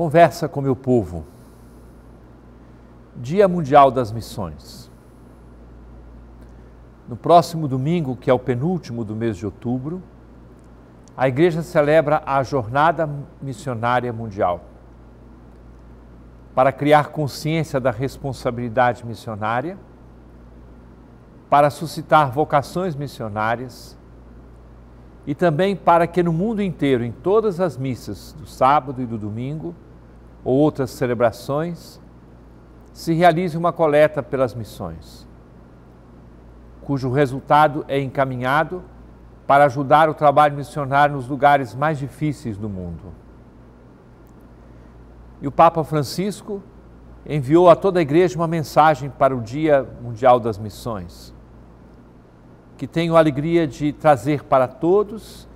Conversa com meu povo. Dia Mundial das Missões. No próximo domingo, que é o penúltimo do mês de outubro, a igreja celebra a Jornada Missionária Mundial. Para criar consciência da responsabilidade missionária, para suscitar vocações missionárias e também para que no mundo inteiro, em todas as missas do sábado e do domingo, ou outras celebrações, se realize uma coleta pelas missões, cujo resultado é encaminhado para ajudar o trabalho missionário nos lugares mais difíceis do mundo. E o Papa Francisco enviou a toda a igreja uma mensagem para o Dia Mundial das Missões, que tenho a alegria de trazer para todos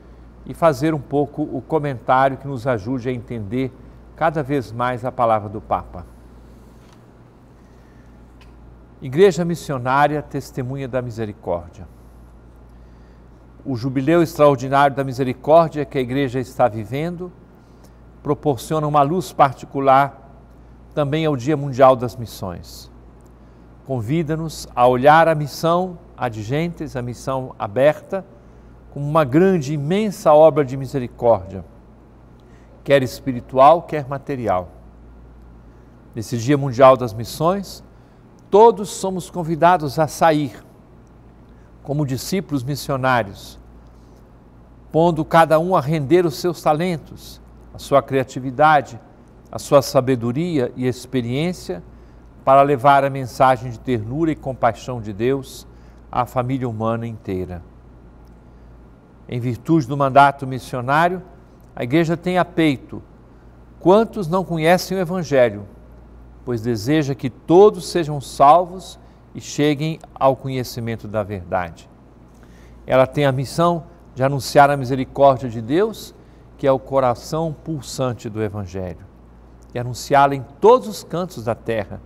e fazer um pouco o comentário que nos ajude a entender cada vez mais a palavra do Papa. Igreja Missionária Testemunha da Misericórdia. O jubileu extraordinário da misericórdia que a Igreja está vivendo proporciona uma luz particular também ao Dia Mundial das Missões. Convida-nos a olhar a missão ad gentes, a missão aberta, como uma grande, imensa obra de misericórdia quer espiritual, quer material. Nesse Dia Mundial das Missões, todos somos convidados a sair como discípulos missionários, pondo cada um a render os seus talentos, a sua criatividade, a sua sabedoria e experiência para levar a mensagem de ternura e compaixão de Deus à família humana inteira. Em virtude do mandato missionário, a igreja tem a peito. Quantos não conhecem o Evangelho? Pois deseja que todos sejam salvos e cheguem ao conhecimento da verdade. Ela tem a missão de anunciar a misericórdia de Deus, que é o coração pulsante do Evangelho, e anunciá-la em todos os cantos da terra,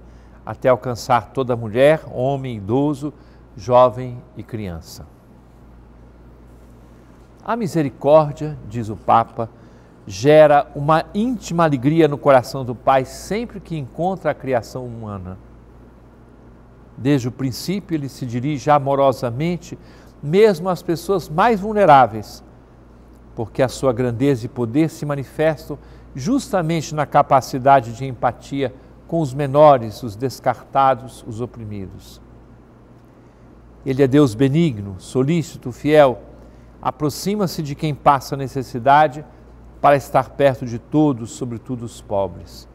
até alcançar toda mulher, homem, idoso, jovem e criança. A misericórdia, diz o Papa, gera uma íntima alegria no coração do Pai sempre que encontra a criação humana. Desde o princípio, ele se dirige amorosamente, mesmo às pessoas mais vulneráveis, porque a sua grandeza e poder se manifestam justamente na capacidade de empatia com os menores, os descartados, os oprimidos. Ele é Deus benigno, solícito, fiel, aproxima-se de quem passa necessidade para estar perto de todos, sobretudo os pobres.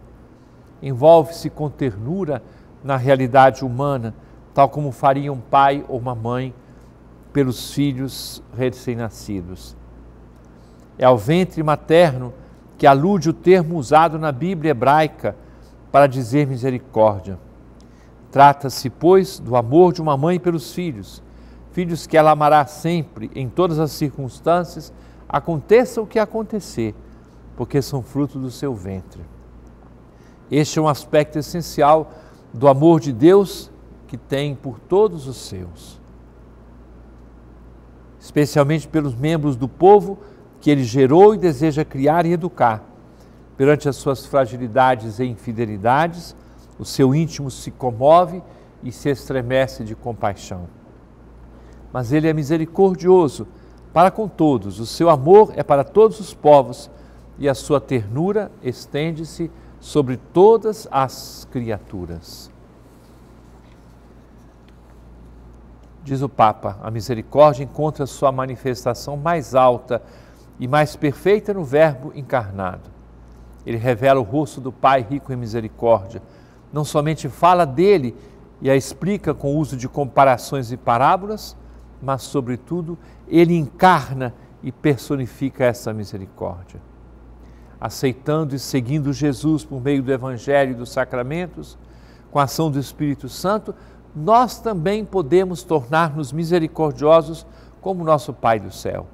Envolve-se com ternura na realidade humana, tal como faria um pai ou uma mãe pelos filhos recém-nascidos. É ao ventre materno que alude o termo usado na Bíblia hebraica para dizer misericórdia. Trata-se, pois, do amor de uma mãe pelos filhos, filhos que ela amará sempre, em todas as circunstâncias aconteça o que acontecer, porque são fruto do seu ventre. Este é um aspecto essencial do amor de Deus que tem por todos os seus, especialmente pelos membros do povo que ele gerou e deseja criar e educar. Perante as suas fragilidades e infidelidades, o seu íntimo se comove e se estremece de compaixão. Mas ele é misericordioso para com todos. O seu amor é para todos os povos e a sua ternura estende-se sobre todas as criaturas. Diz o Papa, a misericórdia encontra sua manifestação mais alta e mais perfeita no Verbo encarnado. Ele revela o rosto do Pai rico em misericórdia. Não somente fala dele e a explica com o uso de comparações e parábolas, mas, sobretudo, ele encarna e personifica essa misericórdia. Aceitando e seguindo Jesus por meio do Evangelho e dos sacramentos, com a ação do Espírito Santo, nós também podemos tornar-nos misericordiosos como nosso Pai do céu.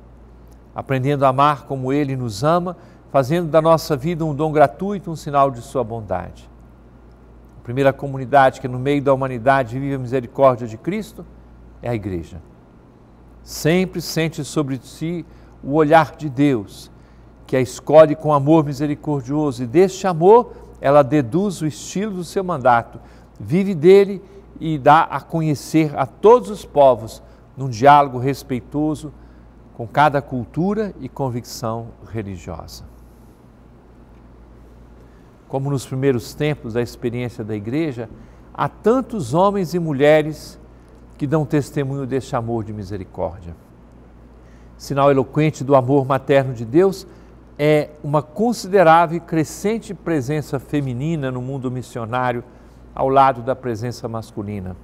Aprendendo a amar como Ele nos ama, fazendo da nossa vida um dom gratuito, um sinal de Sua bondade. A primeira comunidade que no meio da humanidade vive a misericórdia de Cristo é a Igreja. Sempre sente sobre si o olhar de Deus, que a escolhe com amor misericordioso, e deste amor ela deduz o estilo do seu mandato, vive dele e dá a conhecer a todos os povos, num diálogo respeitoso com cada cultura e convicção religiosa. Como nos primeiros tempos da experiência da igreja, há tantos homens e mulheres que dão testemunho deste amor de misericórdia. Sinal eloquente do amor materno de Deus é uma considerável e crescente presença feminina no mundo missionário, ao lado da presença masculina.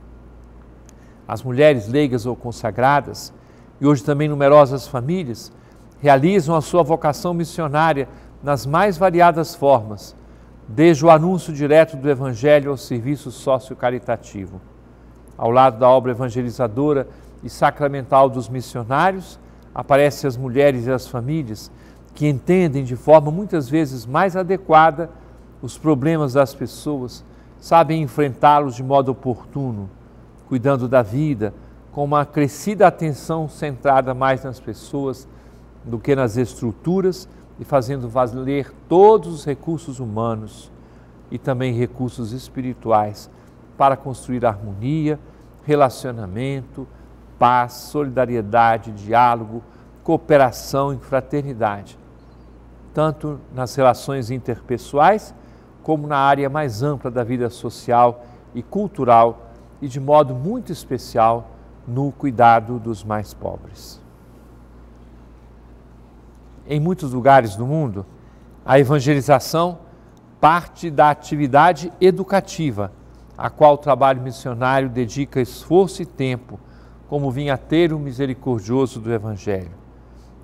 As mulheres leigas ou consagradas, e hoje também numerosas famílias, realizam a sua vocação missionária nas mais variadas formas, desde o anúncio direto do Evangelho ao serviço sócio-caritativo ao lado da obra evangelizadora e sacramental dos missionários, aparecem as mulheres e as famílias que entendem de forma muitas vezes mais adequada os problemas das pessoas, sabem enfrentá-los de modo oportuno, cuidando da vida, com uma crescida atenção centrada mais nas pessoas do que nas estruturas e fazendo valer todos os recursos humanos e também recursos espirituais para construir harmonia, relacionamento, paz, solidariedade, diálogo, cooperação e fraternidade, tanto nas relações interpessoais como na área mais ampla da vida social e cultural e de modo muito especial no cuidado dos mais pobres. Em muitos lugares do mundo, a evangelização parte da atividade educativa a qual o trabalho missionário dedica esforço e tempo como vinhateiro misericordioso do Evangelho,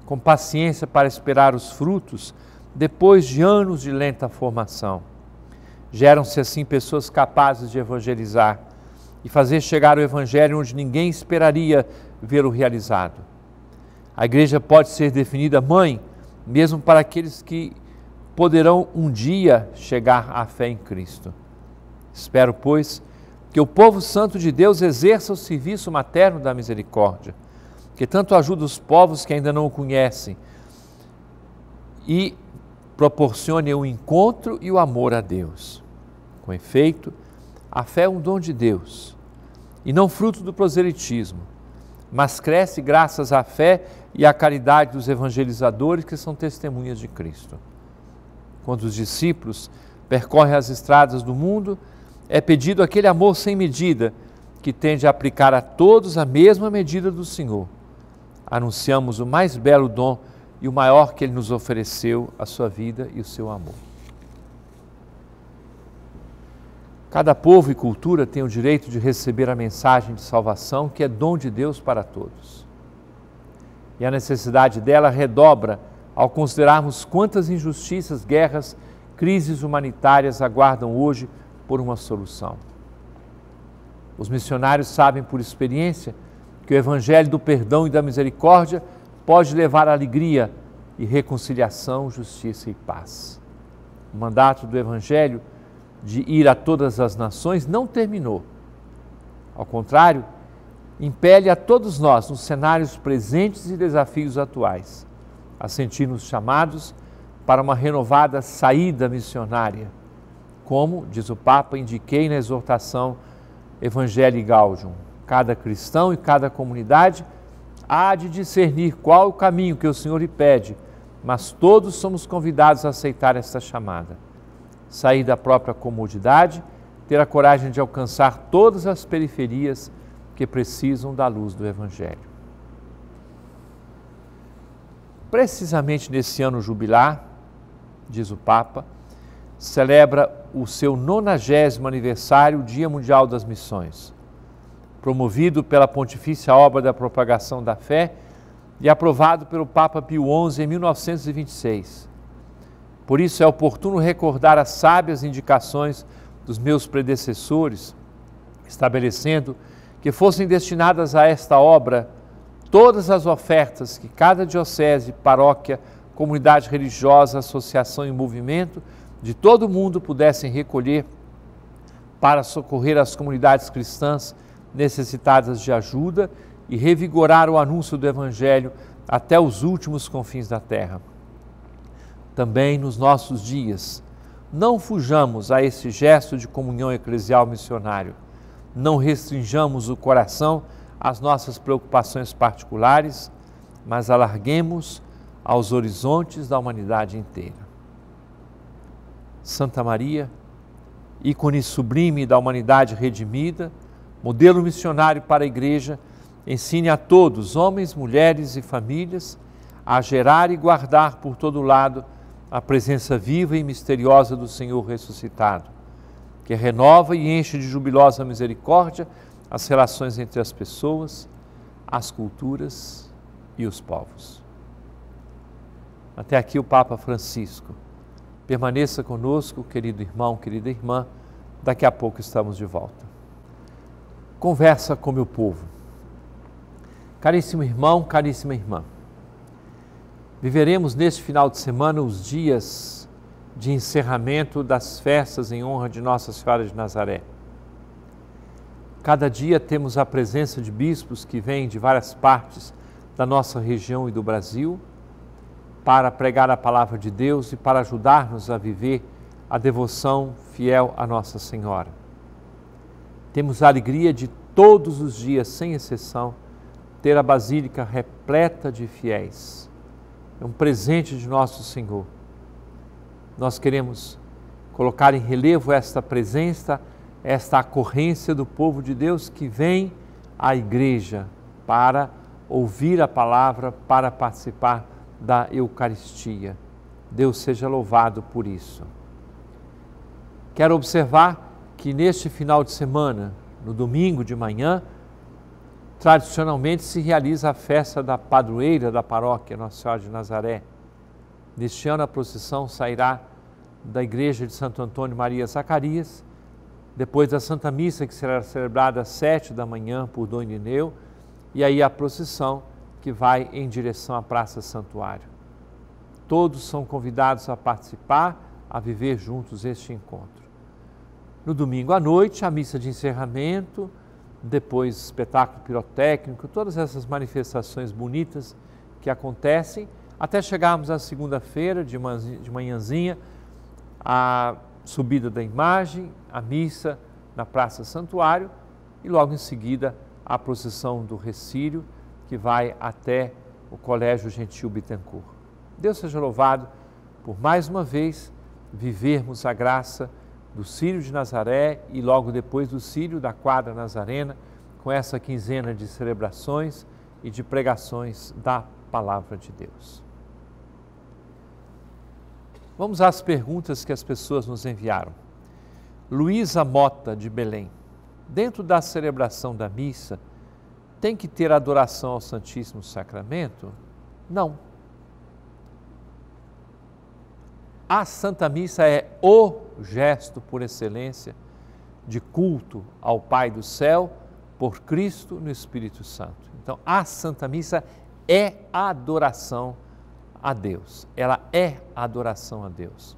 com paciência para esperar os frutos depois de anos de lenta formação. Geram-se assim pessoas capazes de evangelizar e fazer chegar o Evangelho onde ninguém esperaria vê-lo realizado. A igreja pode ser definida mãe, mesmo para aqueles que poderão um dia chegar à fé em Cristo. Espero, pois, que o povo santo de Deus exerça o serviço materno da misericórdia, que tanto ajuda os povos que ainda não o conhecem e proporcione o encontro e o amor a Deus. Com efeito, a fé é um dom de Deus e não fruto do proselitismo, mas cresce graças à fé e à caridade dos evangelizadores que são testemunhas de Cristo. Quando os discípulos percorrem as estradas do mundo, é pedido aquele amor sem medida, que tende a aplicar a todos a mesma medida do Senhor. Anunciamos o mais belo dom e o maior que Ele nos ofereceu, a sua vida e o seu amor. Cada povo e cultura tem o direito de receber a mensagem de salvação, que é dom de Deus para todos. E a necessidade dela redobra ao considerarmos quantas injustiças, guerras, crises humanitárias aguardam hoje por uma solução. Os missionários sabem por experiência que o evangelho do perdão e da misericórdia pode levar alegria e reconciliação, justiça e paz. O mandato do evangelho de ir a todas as nações não terminou. Ao contrário, impele a todos nós, nos cenários presentes e desafios atuais, a sentir-nos chamados para uma renovada saída missionária como, diz o Papa, indiquei na exortação Evangelii Gaudium. Cada cristão e cada comunidade há de discernir qual o caminho que o Senhor lhe pede, mas todos somos convidados a aceitar esta chamada. Sair da própria comodidade, ter a coragem de alcançar todas as periferias que precisam da luz do Evangelho. Precisamente nesse ano jubilar, diz o Papa, celebra o seu 90 aniversário, Dia Mundial das Missões, promovido pela Pontifícia Obra da Propagação da Fé e aprovado pelo Papa Pio XI em 1926. Por isso é oportuno recordar as sábias indicações dos meus predecessores, estabelecendo que fossem destinadas a esta obra todas as ofertas que cada diocese, paróquia, comunidade religiosa, associação e movimento de todo mundo pudessem recolher para socorrer as comunidades cristãs necessitadas de ajuda e revigorar o anúncio do Evangelho até os últimos confins da terra. Também nos nossos dias, não fujamos a esse gesto de comunhão eclesial missionário, não restringamos o coração às nossas preocupações particulares, mas alarguemos aos horizontes da humanidade inteira. Santa Maria, ícone sublime da humanidade redimida, modelo missionário para a Igreja, ensine a todos, homens, mulheres e famílias, a gerar e guardar por todo lado a presença viva e misteriosa do Senhor ressuscitado, que renova e enche de jubilosa misericórdia as relações entre as pessoas, as culturas e os povos. Até aqui o Papa Francisco. Permaneça conosco, querido irmão, querida irmã. Daqui a pouco estamos de volta. Conversa com meu povo. Caríssimo irmão, caríssima irmã. Viveremos neste final de semana os dias de encerramento das festas em honra de Nossa Senhora de Nazaré. Cada dia temos a presença de bispos que vêm de várias partes da nossa região e do Brasil para pregar a palavra de Deus e para ajudar-nos a viver a devoção fiel a Nossa Senhora. Temos a alegria de todos os dias, sem exceção, ter a Basílica repleta de fiéis. É um presente de Nosso Senhor. Nós queremos colocar em relevo esta presença, esta ocorrência do povo de Deus que vem à igreja para ouvir a palavra, para participar da Eucaristia. Deus seja louvado por isso. Quero observar que neste final de semana, no domingo de manhã, tradicionalmente se realiza a festa da padroeira da paróquia Nossa Senhora de Nazaré. Neste ano a procissão sairá da igreja de Santo Antônio Maria Zacarias, depois da Santa Missa que será celebrada às sete da manhã por Dom Irineu, e aí a procissão que vai em direção à Praça Santuário. Todos são convidados a participar, a viver juntos este encontro. No domingo à noite, a missa de encerramento, depois espetáculo pirotécnico, todas essas manifestações bonitas que acontecem, até chegarmos à segunda-feira, de, manhãzinha, a subida da imagem, a missa na Praça Santuário e logo em seguida a procissão do Recílio que vai até o Colégio Gentil Bittencourt. Deus seja louvado por mais uma vez vivermos a graça do Círio de Nazaré e logo depois do Círio da Quadra Nazarena, com essa quinzena de celebrações e de pregações da Palavra de Deus. Vamos às perguntas que as pessoas nos enviaram. Luísa Mota, de Belém. Dentro da celebração da missa, tem que ter adoração ao Santíssimo Sacramento? Não. A Santa Missa é o gesto por excelência de culto ao Pai do céu por Cristo no Espírito Santo. Então, a Santa Missa é adoração a Deus. Ela é adoração a Deus.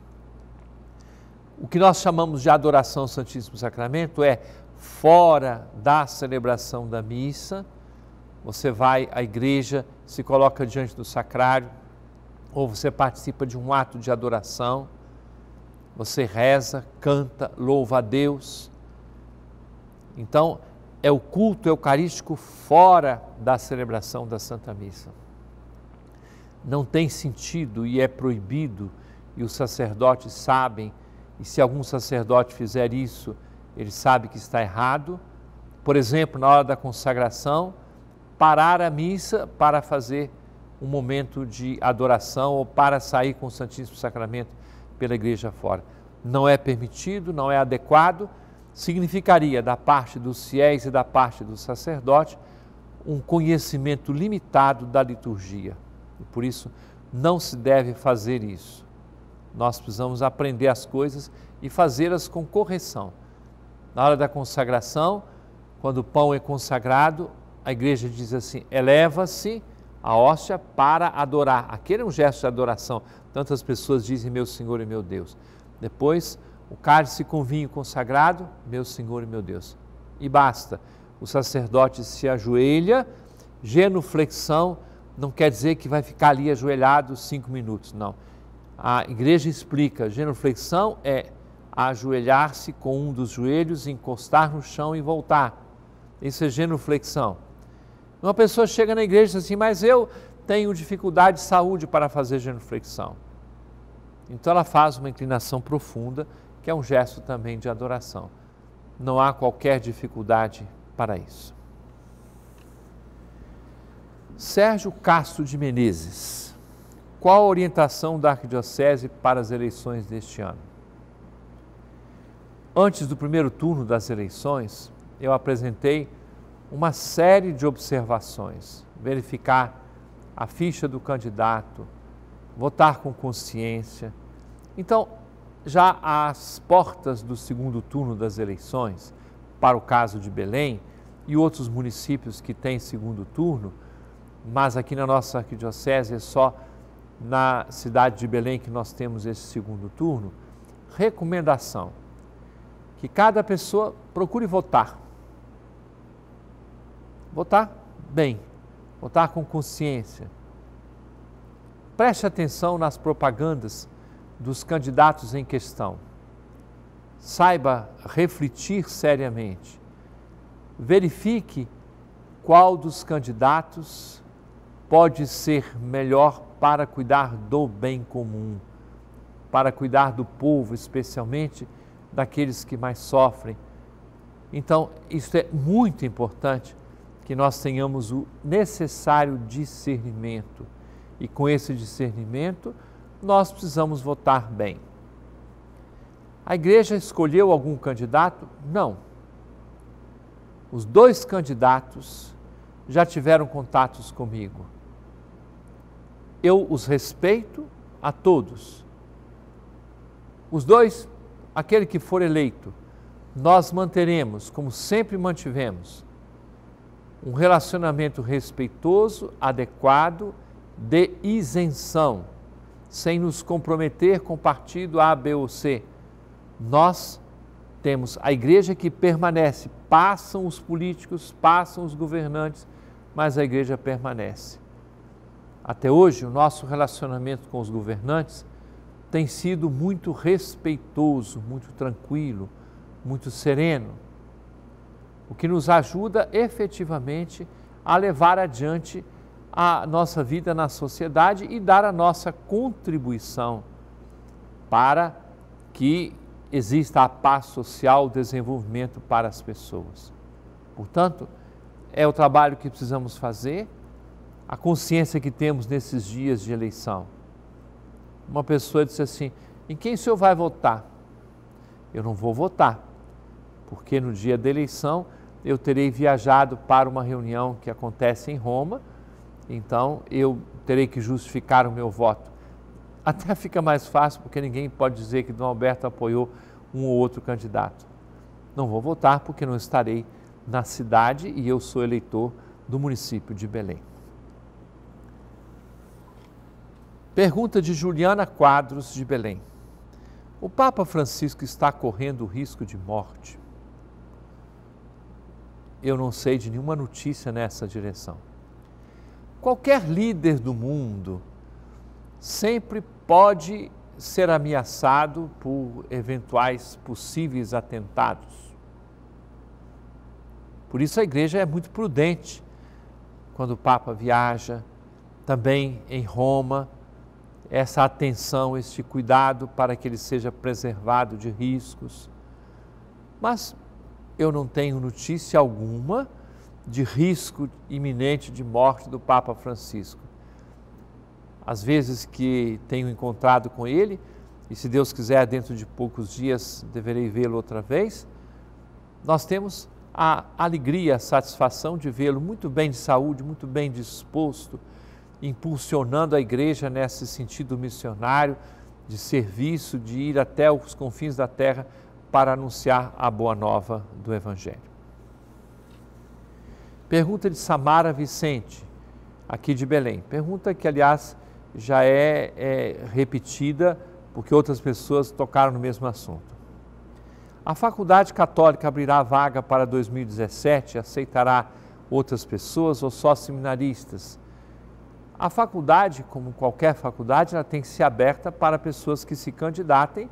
O que nós chamamos de adoração ao Santíssimo Sacramento é fora da celebração da missa, você vai à igreja, se coloca diante do sacrário, ou você participa de um ato de adoração, você reza, canta, louva a Deus. Então, é o culto eucarístico fora da celebração da Santa Missa. Não tem sentido e é proibido, e os sacerdotes sabem, e se algum sacerdote fizer isso, ele sabe que está errado. Por exemplo, na hora da consagração, parar a missa para fazer um momento de adoração ou para sair com o Santíssimo Sacramento pela igreja fora. Não é permitido, não é adequado, significaria da parte dos fiéis e da parte do sacerdote um conhecimento limitado da liturgia. E por isso, não se deve fazer isso. Nós precisamos aprender as coisas e fazê-las com correção. Na hora da consagração, quando o pão é consagrado, a igreja diz assim: eleva-se a hóstia para adorar. Aquele é um gesto de adoração. Tantas pessoas dizem: Meu Senhor e meu Deus. Depois, o cálice com vinho consagrado, Meu Senhor e meu Deus. E basta. O sacerdote se ajoelha, genuflexão não quer dizer que vai ficar ali ajoelhado cinco minutos, não. A igreja explica: genuflexão é ajoelhar-se com um dos joelhos, encostar no chão e voltar. Isso é genuflexão. Uma pessoa chega na igreja e diz assim, mas eu tenho dificuldade de saúde para fazer genuflexão. Então ela faz uma inclinação profunda, que é um gesto também de adoração. Não há qualquer dificuldade para isso. Sérgio Castro de Menezes, qual a orientação da Arquidiocese para as eleições deste ano? Antes do primeiro turno das eleições, eu apresentei uma série de observações, verificar a ficha do candidato, votar com consciência. Então, já às portas do segundo turno das eleições, para o caso de Belém e outros municípios que têm segundo turno, mas aqui na nossa arquidiocese é só na cidade de Belém que nós temos esse segundo turno, recomendação que cada pessoa procure votar votar bem, votar com consciência. Preste atenção nas propagandas dos candidatos em questão. Saiba refletir seriamente. Verifique qual dos candidatos pode ser melhor para cuidar do bem comum, para cuidar do povo, especialmente daqueles que mais sofrem. Então, isso é muito importante que nós tenhamos o necessário discernimento. E com esse discernimento, nós precisamos votar bem. A igreja escolheu algum candidato? Não. Os dois candidatos já tiveram contatos comigo. Eu os respeito a todos. Os dois, aquele que for eleito, nós manteremos, como sempre mantivemos, um relacionamento respeitoso, adequado, de isenção, sem nos comprometer com partido A, B ou C. Nós temos a igreja que permanece, passam os políticos, passam os governantes, mas a igreja permanece. Até hoje, o nosso relacionamento com os governantes tem sido muito respeitoso, muito tranquilo, muito sereno o que nos ajuda efetivamente a levar adiante a nossa vida na sociedade e dar a nossa contribuição para que exista a paz social, o desenvolvimento para as pessoas. Portanto, é o trabalho que precisamos fazer, a consciência que temos nesses dias de eleição. Uma pessoa disse assim: em quem o senhor vai votar? Eu não vou votar, porque no dia da eleição eu terei viajado para uma reunião que acontece em Roma, então eu terei que justificar o meu voto. Até fica mais fácil porque ninguém pode dizer que Dom Alberto apoiou um ou outro candidato. Não vou votar porque não estarei na cidade e eu sou eleitor do município de Belém. Pergunta de Juliana Quadros de Belém. O Papa Francisco está correndo o risco de morte? eu não sei de nenhuma notícia nessa direção. Qualquer líder do mundo sempre pode ser ameaçado por eventuais possíveis atentados. Por isso a igreja é muito prudente quando o Papa viaja, também em Roma, essa atenção, este cuidado para que ele seja preservado de riscos. Mas eu não tenho notícia alguma de risco iminente de morte do Papa Francisco. As vezes que tenho encontrado com ele, e se Deus quiser, dentro de poucos dias deverei vê-lo outra vez, nós temos a alegria, a satisfação de vê-lo muito bem de saúde, muito bem disposto, impulsionando a igreja nesse sentido missionário, de serviço, de ir até os confins da terra para anunciar a boa nova do Evangelho. Pergunta de Samara Vicente, aqui de Belém. Pergunta que, aliás, já é, é repetida porque outras pessoas tocaram no mesmo assunto. A Faculdade Católica abrirá vaga para 2017, aceitará outras pessoas ou só seminaristas? A faculdade, como qualquer faculdade, ela tem que ser aberta para pessoas que se candidatem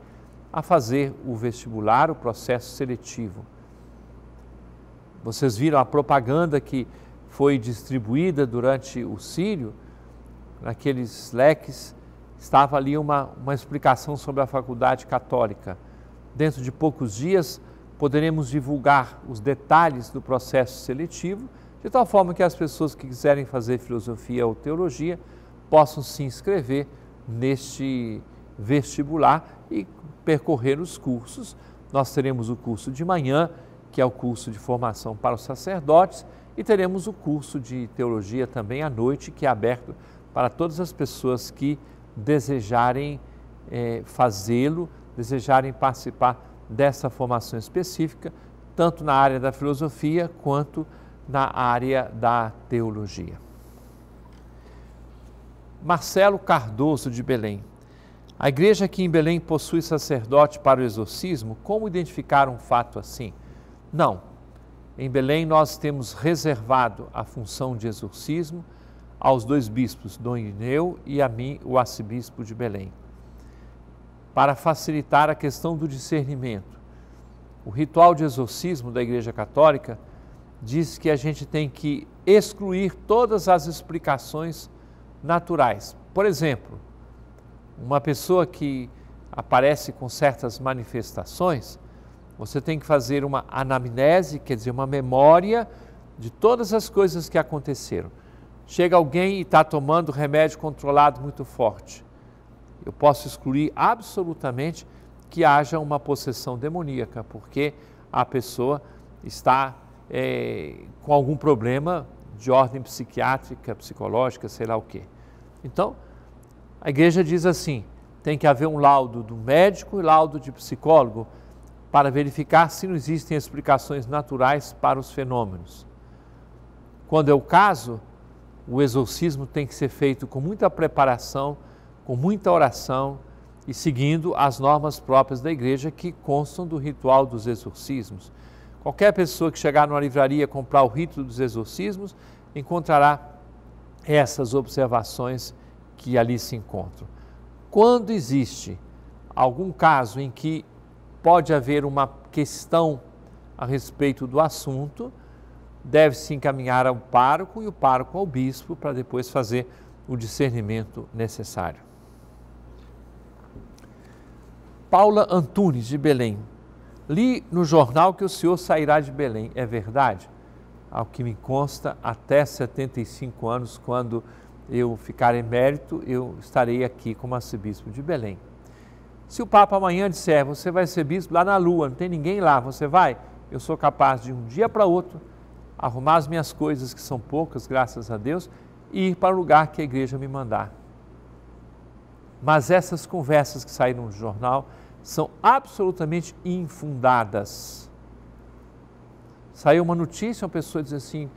a fazer o vestibular, o processo seletivo. Vocês viram a propaganda que foi distribuída durante o Sírio, naqueles leques, estava ali uma, uma explicação sobre a faculdade católica. Dentro de poucos dias poderemos divulgar os detalhes do processo seletivo, de tal forma que as pessoas que quiserem fazer filosofia ou teologia possam se inscrever neste vestibular e percorrer os cursos. Nós teremos o curso de manhã, que é o curso de formação para os sacerdotes, e teremos o curso de teologia também à noite, que é aberto para todas as pessoas que desejarem eh, fazê-lo, desejarem participar dessa formação específica, tanto na área da filosofia quanto na área da teologia. Marcelo Cardoso de Belém. A igreja aqui em Belém possui sacerdote para o exorcismo? Como identificar um fato assim? Não. Em Belém nós temos reservado a função de exorcismo aos dois bispos, Dom Ineu e a mim, o arcebispo de Belém. Para facilitar a questão do discernimento, o ritual de exorcismo da Igreja Católica diz que a gente tem que excluir todas as explicações naturais. Por exemplo, uma pessoa que aparece com certas manifestações, você tem que fazer uma anamnese, quer dizer, uma memória de todas as coisas que aconteceram. Chega alguém e está tomando remédio controlado muito forte. Eu posso excluir absolutamente que haja uma possessão demoníaca, porque a pessoa está é, com algum problema de ordem psiquiátrica, psicológica, sei lá o quê. Então, a igreja diz assim: tem que haver um laudo do médico e laudo de psicólogo para verificar se não existem explicações naturais para os fenômenos. Quando é o caso, o exorcismo tem que ser feito com muita preparação, com muita oração e seguindo as normas próprias da igreja que constam do ritual dos exorcismos. Qualquer pessoa que chegar numa livraria comprar o rito dos exorcismos encontrará essas observações que ali se encontram. Quando existe algum caso em que pode haver uma questão a respeito do assunto, deve-se encaminhar ao pároco e o pároco ao bispo para depois fazer o discernimento necessário. Paula Antunes, de Belém. Li no jornal que o senhor sairá de Belém. É verdade? Ao que me consta, até 75 anos, quando eu ficar emérito, eu estarei aqui como arcebispo de Belém. Se o Papa amanhã disser, você vai ser bispo lá na Lua, não tem ninguém lá, você vai? Eu sou capaz de um dia para outro arrumar as minhas coisas, que são poucas, graças a Deus, e ir para o lugar que a igreja me mandar. Mas essas conversas que saíram no jornal são absolutamente infundadas. Saiu uma notícia, uma pessoa diz assim,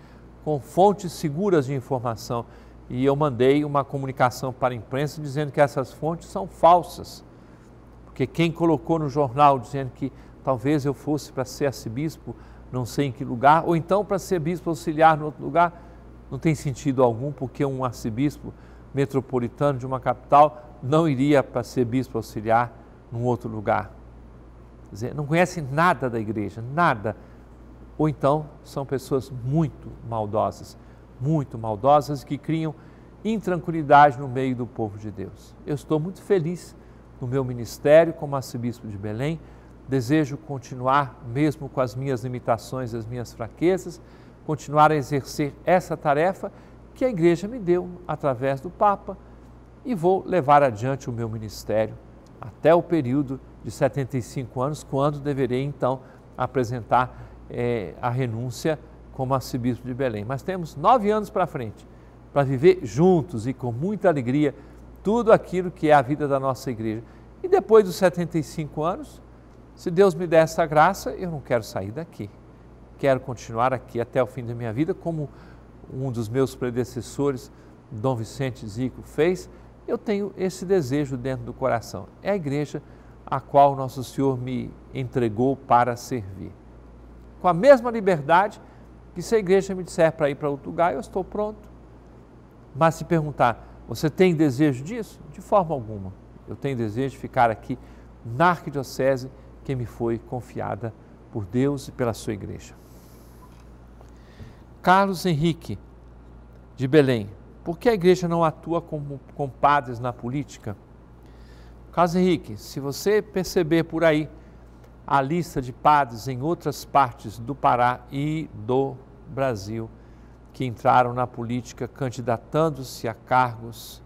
com fontes seguras de informação e eu mandei uma comunicação para a imprensa dizendo que essas fontes são falsas, porque quem colocou no jornal dizendo que talvez eu fosse para ser arcebispo, não sei em que lugar, ou então para ser bispo auxiliar no outro lugar, não tem sentido algum, porque um arcebispo metropolitano de uma capital não iria para ser bispo auxiliar num outro lugar. Quer dizer, não conhece nada da igreja, nada. Ou então são pessoas muito maldosas muito maldosas que criam intranquilidade no meio do povo de Deus. Eu estou muito feliz no meu ministério como arcebispo de Belém, desejo continuar, mesmo com as minhas limitações e as minhas fraquezas, continuar a exercer essa tarefa que a igreja me deu através do Papa e vou levar adiante o meu ministério até o período de 75 anos, quando deverei então apresentar eh, a renúncia como arcebispo de Belém. Mas temos nove anos para frente para viver juntos e com muita alegria tudo aquilo que é a vida da nossa igreja. E depois dos 75 anos, se Deus me der essa graça, eu não quero sair daqui. Quero continuar aqui até o fim da minha vida, como um dos meus predecessores, Dom Vicente Zico, fez. Eu tenho esse desejo dentro do coração. É a igreja a qual nosso Senhor me entregou para servir. Com a mesma liberdade que se a igreja me disser para ir para outro lugar, eu estou pronto. Mas se perguntar, você tem desejo disso? De forma alguma. Eu tenho desejo de ficar aqui na arquidiocese que me foi confiada por Deus e pela sua igreja. Carlos Henrique, de Belém. Por que a igreja não atua como, compadres na política? Carlos Henrique, se você perceber por aí a lista de padres em outras partes do Pará e do Brasil que entraram na política candidatando-se a cargos.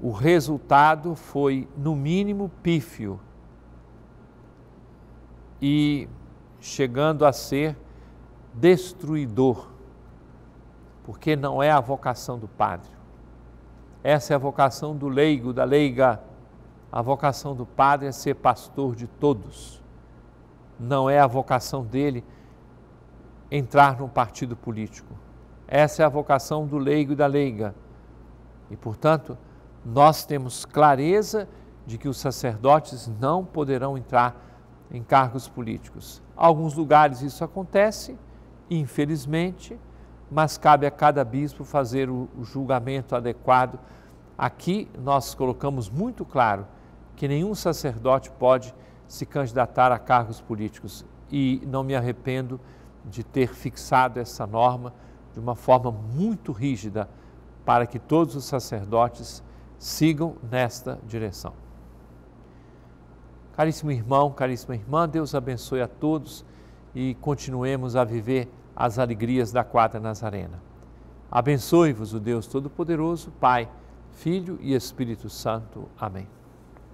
O resultado foi, no mínimo, pífio e chegando a ser destruidor, porque não é a vocação do padre. Essa é a vocação do leigo, da leiga a vocação do padre é ser pastor de todos. Não é a vocação dele entrar num partido político. Essa é a vocação do leigo e da leiga. E, portanto, nós temos clareza de que os sacerdotes não poderão entrar em cargos políticos. Alguns lugares isso acontece, infelizmente, mas cabe a cada bispo fazer o julgamento adequado. Aqui nós colocamos muito claro que nenhum sacerdote pode se candidatar a cargos políticos e não me arrependo de ter fixado essa norma de uma forma muito rígida para que todos os sacerdotes sigam nesta direção. Caríssimo irmão, caríssima irmã, Deus abençoe a todos e continuemos a viver as alegrias da quadra nazarena. Abençoe-vos o Deus Todo-Poderoso, Pai, Filho e Espírito Santo. Amém.